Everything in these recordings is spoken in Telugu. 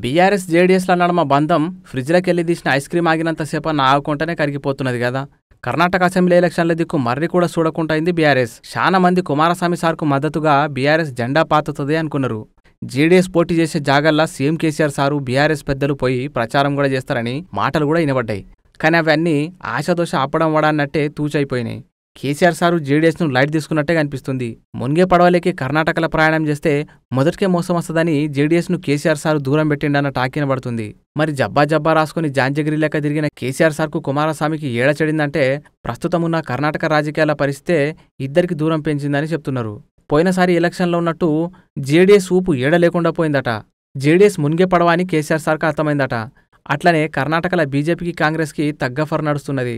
బీఆర్ఎస్ జేడీఎస్ల నడమ బంధం ఫ్రిడ్జ్లకెళ్ళి తీసిన ఐస్ క్రీమ్ ఆగినంతసేపు నా ఆగుకుంటేనే కరిగిపోతున్నది కదా కర్ణాటక అసెంబ్లీ ఎలక్షన్ల దిక్కు మర్రి కూడా చూడకుండా అయింది బీఆర్ఎస్ చాలా మంది కుమారస్వామి సార్కు మద్దతుగా బీఆర్ఎస్ జెండా పాతుతుంది అనుకున్నారు జేడీఎస్ పోటీ చేసే జాగల్లా సీఎం కేసీఆర్ సారు బీఆర్ఎస్ పెద్దలు పోయి ప్రచారం కూడా చేస్తారని మాటలు కూడా వినబడ్డాయి కానీ అవన్నీ ఆశాదోష ఆపడం అన్నట్టే తూచైపోయినాయి కేసీఆర్ సారు జేడీఎస్ను లైట్ తీసుకున్నట్టే కనిపిస్తుంది మునిగే పడవలేకి కర్ణాటకల ప్రయాణం చేస్తే మొదటికే మోసం వస్తుందని జేడీఎస్ను కేసీఆర్ సారు దూరం పెట్టిండన్న టాకిన పడుతుంది మరి జబ్బా జబ్బా రాసుకుని జాంజగిరి లెక్క తిరిగిన కేసీఆర్ సార్కు కుమారస్వామికి ఏడ చెడిందంటే ప్రస్తుతమున్న కర్ణాటక రాజకీయాల పరిస్థితే ఇద్దరికి దూరం పెంచిందని చెప్తున్నారు పోయినసారి ఎలక్షన్లో ఉన్నట్టు జేడీఎస్ ఊపు ఏడ లేకుండా పోయిందట జేడీఎస్ మునిగే అని కేసీఆర్ సార్కు అర్థమైందట అట్లనే కర్ణాటకల బీజేపీకి కాంగ్రెస్కి తగ్గఫర్ నడుస్తున్నది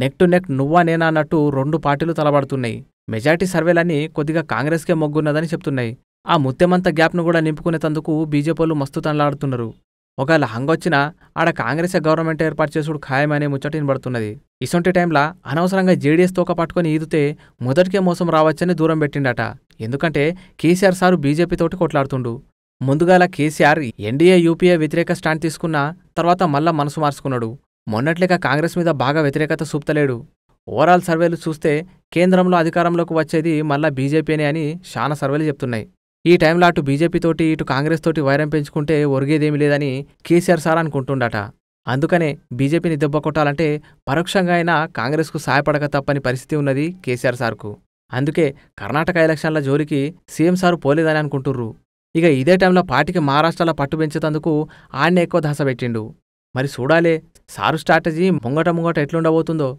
నెక్ టు నెక్ నువ్వా నేనా అన్నట్టు రెండు పార్టీలు తలబడుతున్నాయి మెజార్టీ సర్వేలన్నీ కొద్దిగా కాంగ్రెస్కే మొగ్గున్నదని చెప్తున్నాయి ఆ ముత్యమంత గ్యాప్ను కూడా నింపుకునేందుకు బీజేపీలు మస్తు తనలాడుతున్నారు ఒకవేళ హంగొచ్చినా ఆడ కాంగ్రెస్ గవర్నమెంట్ ఏర్పాటు చేసుడు ఖాయమనే ముచ్చటిని పడుతున్నది ఇసొంటి టైంలా అనవసరంగా జేడీఎస్ తోక పట్టుకుని ఈదితే మొదటికే మోసం రావచ్చని దూరం పెట్టిండట ఎందుకంటే కేసీఆర్ సారు బీజేపీతోటి కొట్లాడుతుండు ముందుగాల కేసీఆర్ ఎన్డీఏ యూపీఏ వ్యతిరేక స్టాండ్ తీసుకున్న తర్వాత మళ్ళా మనసు మార్చుకున్నాడు మొన్నట్లేక కాంగ్రెస్ మీద బాగా వ్యతిరేకత చూపుతలేడు ఓవరాల్ సర్వేలు చూస్తే కేంద్రంలో అధికారంలోకి వచ్చేది మళ్ళా బీజేపీనే అని చాలా సర్వేలు చెప్తున్నాయి ఈ టైంలో అటు బీజేపీతోటి ఇటు కాంగ్రెస్ తోటి వైరం పెంచుకుంటే ఒరిగేదేమీ లేదని కేసీఆర్ సార్ అనుకుంటుండట అందుకనే బీజేపీని దెబ్బ కొట్టాలంటే పరోక్షంగా అయినా కాంగ్రెస్కు సహాయపడక తప్పని పరిస్థితి ఉన్నది కేసీఆర్ సార్కు అందుకే కర్ణాటక ఎలక్షన్ల జోలికి సీఎం సారు పోలేదని అనుకుంటుర్రు ఇక ఇదే టైంలో పార్టీకి మహారాష్ట్రలో పట్టు పెంచేతందుకు ఆడనే ఎక్కువ దశ పెట్టిండు మరి చూడాలే సారు స్ట్రాటజీ ముంగట ముంగట ఎట్లుండబోతుందో